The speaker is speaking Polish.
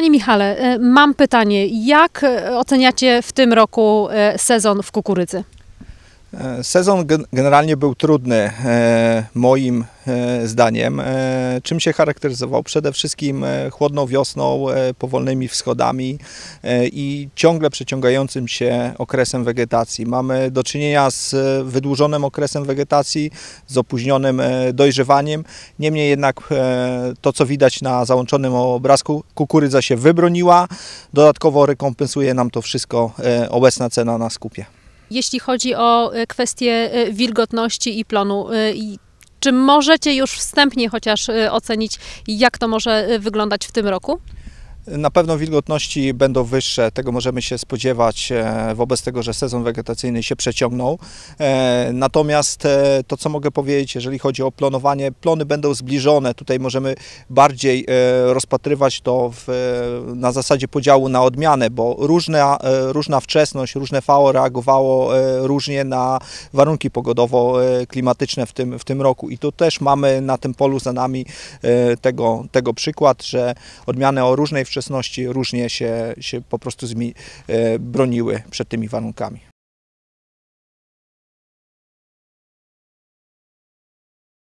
Panie Michale, y, mam pytanie. Jak y, oceniacie w tym roku y, sezon w kukurydzy? E, sezon generalnie był trudny, e, moim e, zdaniem. Czym się charakteryzował? Przede wszystkim chłodną wiosną, powolnymi wschodami i ciągle przeciągającym się okresem wegetacji. Mamy do czynienia z wydłużonym okresem wegetacji, z opóźnionym dojrzewaniem. Niemniej jednak to, co widać na załączonym obrazku, kukurydza się wybroniła. Dodatkowo rekompensuje nam to wszystko obecna cena na skupie. Jeśli chodzi o e, kwestie e, wilgotności i plonu, e, czy możecie już wstępnie chociaż ocenić, jak to może wyglądać w tym roku? Na pewno wilgotności będą wyższe, tego możemy się spodziewać e, wobec tego, że sezon wegetacyjny się przeciągnął. E, natomiast e, to, co mogę powiedzieć, jeżeli chodzi o plonowanie, plony będą zbliżone. Tutaj możemy bardziej rozpatrywać to w, na zasadzie podziału na odmianę, bo różna, różna wczesność, różne FAO reagowało różnie na warunki pogodowo-klimatyczne w tym, w tym roku. I tu też mamy na tym polu za nami tego, tego przykład, że odmiany o różnej wczesności współczesności różnie się, się po prostu e, broniły przed tymi warunkami.